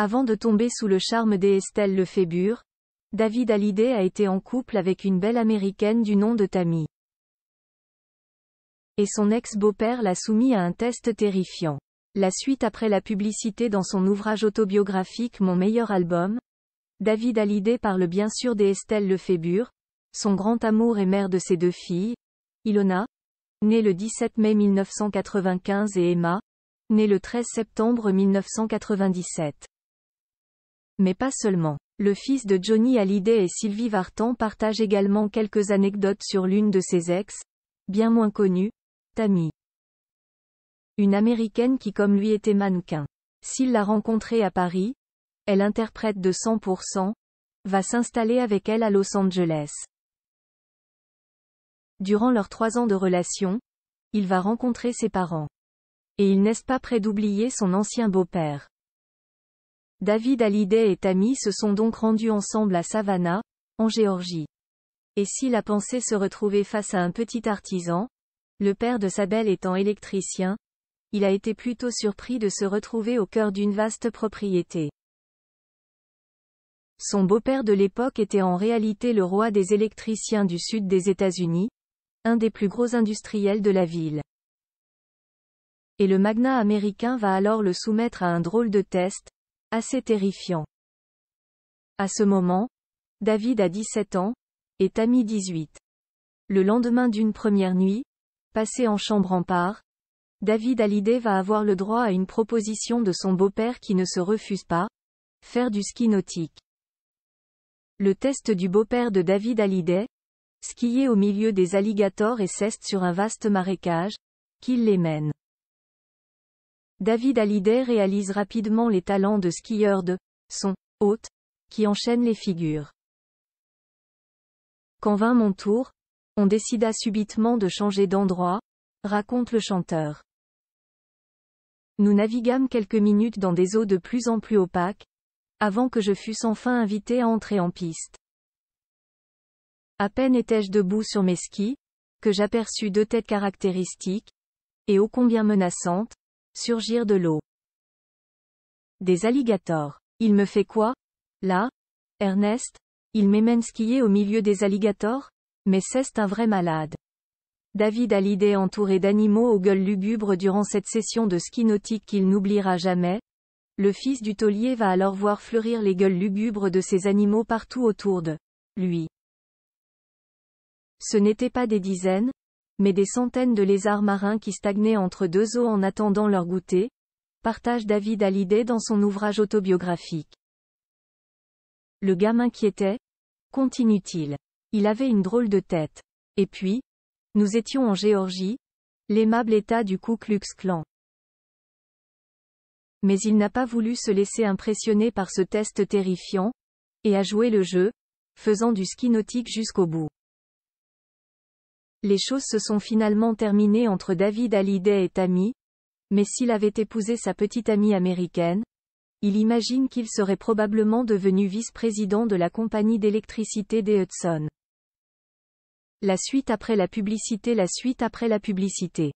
Avant de tomber sous le charme d'Estelle Lefébure, David Hallyday a été en couple avec une belle américaine du nom de Tammy. Et son ex-beau-père l'a soumis à un test terrifiant. La suite après la publicité dans son ouvrage autobiographique Mon meilleur album, David Hallyday parle bien sûr d'Estelle Lefébure, son grand amour et mère de ses deux filles, Ilona, née le 17 mai 1995 et Emma, née le 13 septembre 1997. Mais pas seulement. Le fils de Johnny Hallyday et Sylvie Vartan partagent également quelques anecdotes sur l'une de ses ex, bien moins connue, Tammy. Une américaine qui comme lui était mannequin. S'il l'a rencontrée à Paris, elle interprète de 100%, va s'installer avec elle à Los Angeles. Durant leurs trois ans de relation, il va rencontrer ses parents. Et il n'est pas près d'oublier son ancien beau-père. David Hallyday et Tammy se sont donc rendus ensemble à Savannah, en Géorgie. Et si la pensée se retrouvait face à un petit artisan, le père de sa belle étant électricien, il a été plutôt surpris de se retrouver au cœur d'une vaste propriété. Son beau-père de l'époque était en réalité le roi des électriciens du sud des États-Unis, un des plus gros industriels de la ville. Et le magnat américain va alors le soumettre à un drôle de test, assez terrifiant. À ce moment, David a 17 ans, et Tammy 18. Le lendemain d'une première nuit, passée en chambre en part, David Hallyday va avoir le droit à une proposition de son beau-père qui ne se refuse pas, faire du ski nautique. Le test du beau-père de David Hallyday, skier au milieu des alligators et ceste sur un vaste marécage, qu'il les mène. David Hallyday réalise rapidement les talents de skieur de son hôte, qui enchaîne les figures. Quand vint mon tour, on décida subitement de changer d'endroit, raconte le chanteur. Nous naviguâmes quelques minutes dans des eaux de plus en plus opaques, avant que je fusse enfin invité à entrer en piste. À peine étais-je debout sur mes skis, que j'aperçus deux têtes caractéristiques, et ô combien menaçantes, surgir de l'eau. Des alligators. Il me fait quoi Là Ernest Il m'émène skier au milieu des alligators Mais c'est un vrai malade. David a l'idée entouré d'animaux aux gueules lugubres durant cette session de ski nautique qu'il n'oubliera jamais. Le fils du taulier va alors voir fleurir les gueules lugubres de ces animaux partout autour de lui. Ce n'étaient pas des dizaines, mais des centaines de lézards marins qui stagnaient entre deux eaux en attendant leur goûter, partage David Hallyday dans son ouvrage autobiographique. Le gamin qui était, continue-t-il. Il avait une drôle de tête. Et puis, nous étions en Géorgie, l'aimable état du Ku Klux Klan. Mais il n'a pas voulu se laisser impressionner par ce test terrifiant, et a joué le jeu, faisant du ski nautique jusqu'au bout. Les choses se sont finalement terminées entre David Hallyday et Tammy, mais s'il avait épousé sa petite amie américaine, il imagine qu'il serait probablement devenu vice-président de la compagnie d'électricité des Hudson. La suite après la publicité La suite après la publicité